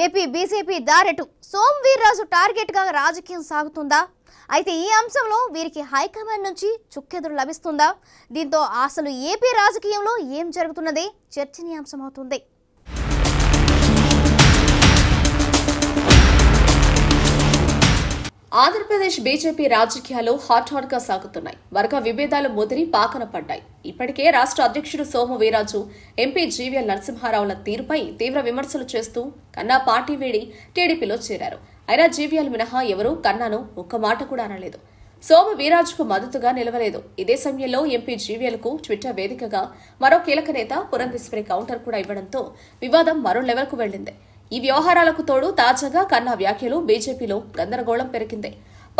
AP BJP దారెటు సోమ్ వీర్రాజు టార్గెట్గా రాజకీయం సాగుతుందా అయితే ఈ అంశంలో వీరికి హైకమాండ్ నుంచి చుక్కెదురు లభిస్తుందా దీంతో అసలు ఏపీ రాజకీయంలో ఏం జరుగుతున్నది అవుతుంది ఆంధ్రప్రదేశ్ బీజేపీ రాజకీయాలు హాట్ హాట్ గా సాగుతున్నాయి వర్గ విభేదాలు ముదిరి పాకన పడ్డాయి ఇప్పటికే రాష్ట్ర అధ్యక్షుడు సోము వీరాజు ఎంపీ జీవీఎల్ నరసింహారావుల తీరుపై తీవ్ర విమర్శలు చేస్తూ కన్నా పార్టీ వేడి టీడీపీలో చేరారు అయినా జీవీఎల్ మినహా ఎవరూ కన్నాను ఒక్క మాట కూడా అనలేదు సోమ వీరాజుకు మద్దతుగా నిలవలేదు ఇదే సమయంలో ఎంపీ కు ట్విట్టర్ వేదికగా మరో కీలక నేత పురంధేశ్వరి కౌంటర్ కూడా ఇవ్వడంతో వివాదం మరో లెవెల్కు వెళ్లింది ఈ వ్యవహారాలకు తోడు తాజాగా కన్నా వ్యాఖ్యలు బీజేపీలో గందరగోళం పెరిగింది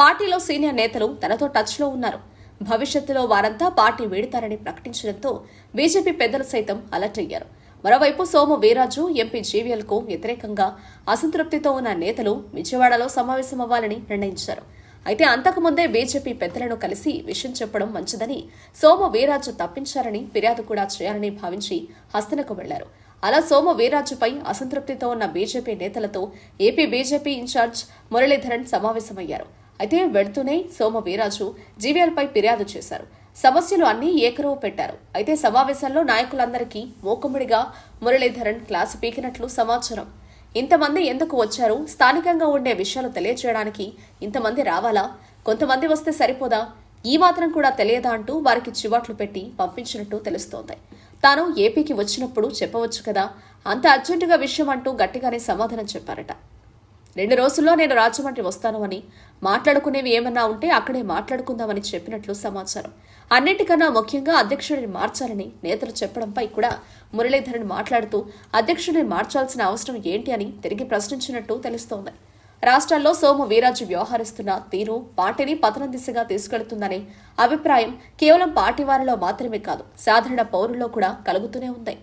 పార్టీలో సీనియర్ నేతలు తనతో టచ్లో ఉన్నారు భవిష్యత్తులో వారంతా పార్టీ వీడతారని ప్రకటించడంతో బీజేపీ పెద్దలు సైతం అలర్ట్ అయ్యారు మరోవైపు సోము వీరాజు ఎంపీ కు వ్యతిరేకంగా అసంతృప్తితో ఉన్న నేతలు విజయవాడలో సమావేశమవ్వాలని నిర్ణయించారు అయితే అంతకుముందే బీజేపీ పెద్దలను కలిసి విషయం చెప్పడం మంచిదని సోము వీరాజు తప్పించారని ఫిర్యాదు కూడా చేయాలని భావించి హస్తనకు వెళ్లారు అలా సోమ వీరాజుపై అసంతృప్తితో ఉన్న బీజేపీ నేతలతో ఏపీ బీజేపీ ఇన్ఛార్జ్ మురళీధరన్ సమావేశమయ్యారు అయితే వెళ్తూనే సోమ వీరాజు జీవీఎల్పై ఫిర్యాదు చేశారు సమస్యలు అన్నీ ఏకరవు పెట్టారు అయితే సమావేశంలో నాయకులందరికీ మూకుమ్మడిగా మురళీధరన్ క్లాసు పీకినట్లు సమాచారం ఇంతమంది ఎందుకు వచ్చారు స్థానికంగా ఉండే విషయాలు తెలియచేయడానికి ఇంతమంది రావాలా కొంతమంది వస్తే సరిపోదా ఈ మాత్రం కూడా తెలియదా అంటూ వారికి చివాట్లు పెట్టి పంపించినట్టు తెలుస్తోంది తాను ఏపీకి వచ్చినప్పుడు చెప్పవచ్చు కదా అంత అర్జెంటుగా విషయం అంటూ గట్టిగానే సమాధానం చెప్పారట రెండు రోజుల్లో నేను రాజమండ్రి వస్తాను అని మాట్లాడుకునేవి ఏమన్నా ఉంటే అక్కడే మాట్లాడుకుందామని చెప్పినట్లు సమాచారం అన్నిటికన్నా ముఖ్యంగా అధ్యక్షుడిని మార్చాలని నేతలు చెప్పడంపై కూడా మురళీధరన్ మాట్లాడుతూ అధ్యక్షుడిని మార్చాల్సిన అవసరం ఏంటి అని తిరిగి ప్రశ్నించినట్టు తెలుస్తోంది రాష్ట్రాల్లో సోము వీరాజు వ్యవహరిస్తున్న తీరు పార్టీని పతనం దిశగా తీసుకెళ్తుందనే అభిప్రాయం కేవలం పార్టీ వారిలో మాత్రమే కాదు సాధారణ పౌరుల్లో కూడా కలుగుతూనే ఉంది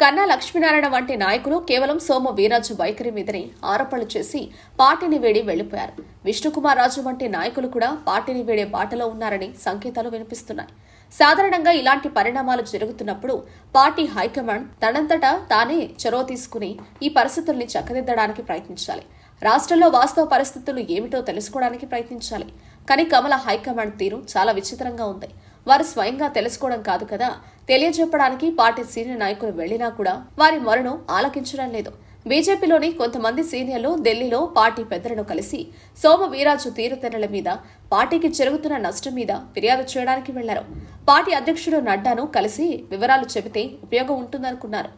కన్నా లక్ష్మీనారాయణ వంటి నాయకులు కేవలం సోమ వీరాజు వైఖరి మీదనే ఆరోపణలు చేసి పార్టీని వేడి వెళ్లిపోయారు విష్ణుకుమార్ రాజు వంటి నాయకులు కూడా పార్టీని వేడే బాటలో ఉన్నారని సంకేతాలు వినిపిస్తున్నాయి సాధారణంగా ఇలాంటి పరిణామాలు జరుగుతున్నప్పుడు పార్టీ హైకమాండ్ తనంతటా తానే చొరవ తీసుకుని ఈ పరిస్థితుల్ని చక్కదిద్దడానికి ప్రయత్నించాలి రాష్ట్రంలో వాస్తవ పరిస్థితులు ఏమిటో తెలుసుకోవడానికి ప్రయత్నించాలి కానీ కమల హైకమాండ్ తీరు చాలా విచిత్రంగా ఉంది వారు స్వయంగా తెలుసుకోవడం కాదు కదా తెలియజెప్పడానికి పార్టీ సీనియర్ నాయకులు వెళ్లినా కూడా వారి మరణం ఆలకించడం లేదు బీజేపీలోని కొంతమంది సీనియర్లు ఢిల్లీలో పార్టీ పెద్దలను కలిసి సోమ వీరాజు తీరుతెరల మీద పార్టీకి జరుగుతున్న నష్టం మీద ఫిర్యాదు చేయడానికి వెళ్లారు పార్టీ అధ్యక్షుడు నడ్డాను కలిసి వివరాలు చెబితే ఉపయోగం ఉంటుందనుకున్నారు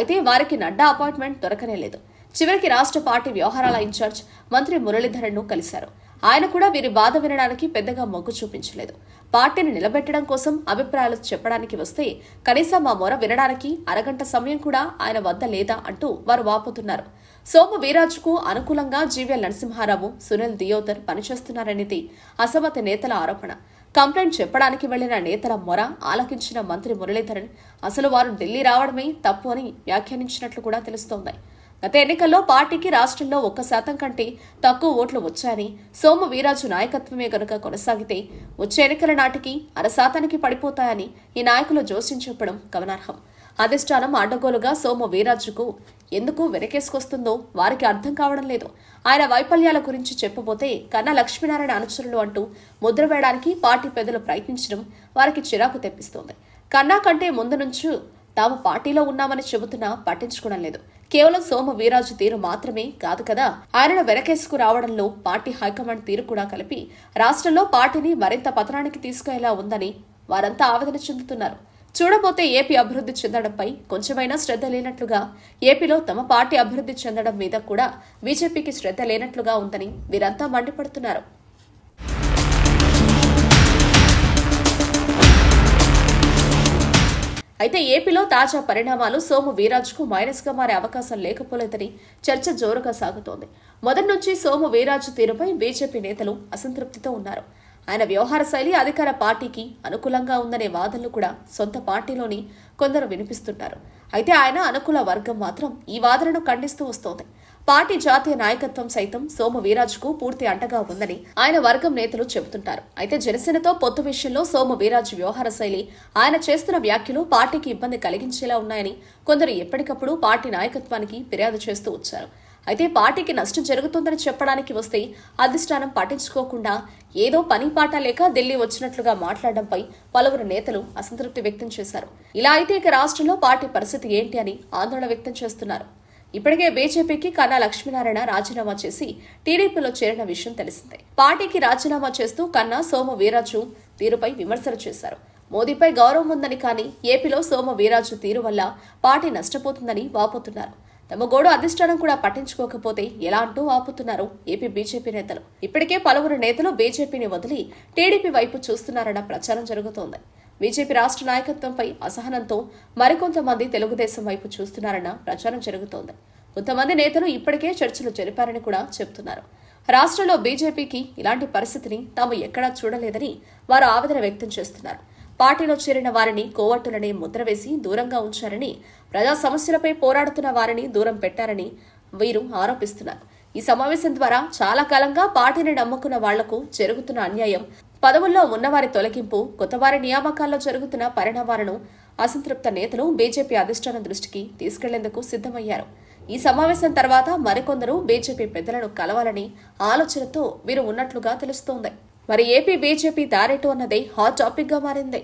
అయితే వారికి నడ్డా అపాయింట్మెంట్ దొరకనే లేదు చివరికి రాష్ట్ర పార్టీ వ్యవహారాల ఇన్ఛార్జ్ మంత్రి ను కలిశారు ఆయన కూడా వీరి బాధ వినడానికి పెద్దగా మొగ్గు చూపించలేదు పార్టీని నిలబెట్టడం కోసం అభిప్రాయాలు చెప్పడానికి వస్తే కనీసం మా మొర వినడానికి అరగంట సమయం కూడా ఆయన వద్ద లేదా అంటూ వారు వాపోతున్నారు సోము వీరాజుకు అనుకూలంగా జీవీఎల్ నరసింహారావు సునీల్ దియోదర్ పనిచేస్తున్నారనేది అసమతి నేతల ఆరోపణ కంప్లైంట్ చెప్పడానికి వెళ్లిన నేతల మొర ఆలకించిన మంత్రి మురళీధరన్ అసలు వారు ఢిల్లీ రావడమే తప్పు అని వ్యాఖ్యానించినట్లు కూడా తెలుస్తోంది గత ఎన్నికల్లో పార్టీకి రాష్ట్రంలో ఒక్క శాతం కంటే తక్కువ ఓట్లు వచ్చాయని సోము వీరాజు నాయకత్వమే గనుక కొనసాగితే వచ్చే ఎన్నికల నాటికి అరశాతానికి పడిపోతాయని ఈ నాయకులు జోస్యం చెప్పడం గమనార్హం అధిష్టానం అడ్డగోలుగా సోము వీరాజుకు ఎందుకు వెనకేసుకొస్తుందో వారికి అర్థం కావడం లేదు ఆయన వైఫల్యాల గురించి చెప్పబోతే కన్నా లక్ష్మీనారాయణ అనుచరులు అంటూ ముద్ర వేయడానికి పార్టీ పెద్దలు ప్రయత్నించడం వారికి చిరాకు తెప్పిస్తోంది కన్నా కంటే ముందు నుంచి తాము పార్టీలో ఉన్నామని చెబుతున్నా పట్టించుకోవడం లేదు కేవలం సోమ వీరాజు తీరు మాత్రమే కాదు కదా ఆయనను వెనకేసుకు రావడంలో పార్టీ హైకమాండ్ తీరు కూడా కలిపి రాష్ట్రంలో పార్టీని మరింత పతనానికి తీసుకెళ్లా ఉందని వారంతా ఆవేదన చెందుతున్నారు చూడబోతే ఏపీ అభివృద్ధి చెందడంపై కొంచెమైనా శ్రద్ధ లేనట్లుగా ఏపీలో తమ పార్టీ అభివృద్ధి చెందడం మీద కూడా బీజేపీకి శ్రద్ధ లేనట్లుగా ఉందని వీరంతా మండిపడుతున్నారు అయితే ఏపీలో తాజా పరిణామాలు సోము వీరాజ్కు మైనస్గా మారే అవకాశం లేకపోలేదని చర్చ జోరుగా సాగుతోంది మొదటి నుంచి సోము వీరాజు తీరుపై బీజేపీ నేతలు అసంతృప్తితో ఉన్నారు ఆయన వ్యవహార శైలి అధికార పార్టీకి అనుకూలంగా ఉందనే వాదనలు కూడా సొంత పార్టీలోని కొందరు వినిపిస్తుంటారు అయితే ఆయన అనుకూల వర్గం మాత్రం ఈ వాదనను ఖండిస్తూ వస్తోంది పార్టీ జాతీయ నాయకత్వం సైతం సోమ వీరాజ్కు పూర్తి అండగా ఉందని ఆయన వర్గం నేతలు చెబుతుంటారు అయితే జనసేనతో పొత్తు విషయంలో సోమ వీరాజ్ వ్యవహార శైలి ఆయన చేస్తున్న వ్యాఖ్యలు పార్టీకి ఇబ్బంది కలిగించేలా ఉన్నాయని కొందరు ఎప్పటికప్పుడు పార్టీ నాయకత్వానికి ఫిర్యాదు చేస్తూ వచ్చారు అయితే పార్టీకి నష్టం జరుగుతుందని చెప్పడానికి వస్తే అధిష్టానం పట్టించుకోకుండా ఏదో పని పాట లేక ఢిల్లీ వచ్చినట్లుగా మాట్లాడడంపై పలువురు నేతలు అసంతృప్తి వ్యక్తం చేశారు ఇలా అయితే ఇక రాష్ట్రంలో పార్టీ పరిస్థితి ఏంటి అని ఆందోళన వ్యక్తం చేస్తున్నారు ఇప్పటికే బీజేపీకి కన్నా లక్ష్మీనారాయణ రాజీనామా చేసి టీడీపీలో చేరిన విషయం తెలిసిందే పార్టీకి రాజీనామా చేస్తూ కన్నా సోమ వీరాజు తీరుపై విమర్శలు చేశారు మోదీపై గౌరవం ఉందని కానీ ఏపీలో సోమ వీరాజు తీరు వల్ల పార్టీ నష్టపోతుందని వాపోతున్నారు తమ గోడు అధిష్టానం కూడా పట్టించుకోకపోతే ఎలా అంటూ ఆపుతున్నారు ఏపీ బీజేపీ నేతలు ఇప్పటికే పలువురు నేతలు బీజేపీని వదిలి టీడీపీ వైపు చూస్తున్నారన్న ప్రచారం జరుగుతోంది బీజేపీ రాష్ట్ర నాయకత్వంపై అసహనంతో మరికొంతమంది తెలుగుదేశం వైపు చూస్తున్నారన్న ప్రచారం జరుగుతోంది కొంతమంది నేతలు ఇప్పటికే చర్చలు జరిపారని కూడా చెబుతున్నారు రాష్ట్రంలో బీజేపీకి ఇలాంటి పరిస్థితిని తాము ఎక్కడా చూడలేదని వారు ఆవేదన వ్యక్తం చేస్తున్నారు పార్టీలో చేరిన వారిని కోవట్టులనే ముద్ర వేసి దూరంగా ఉంచారని ప్రజా సమస్యలపై పోరాడుతున్న వారిని దూరం పెట్టారని వీరు ఆరోపిస్తున్నారు ఈ సమావేశం ద్వారా చాలా కాలంగా పార్టీని నమ్ముకున్న వాళ్లకు జరుగుతున్న అన్యాయం పదవుల్లో ఉన్నవారి తొలగింపు కొత్తవారి నియామకాల్లో జరుగుతున్న పరిణామాలను అసంతృప్త నేతలు బీజేపీ అధిష్టానం దృష్టికి తీసుకెళ్లేందుకు సిద్దమయ్యారు ఈ సమావేశం తర్వాత మరికొందరు బీజేపీ పెద్దలను కలవాలని ఆలోచనతో వీరు ఉన్నట్లుగా తెలుస్తోంది మరి ఏపీ బీజేపీ దారేటు అన్నదే హాట్ టాపిక్ గా మారింది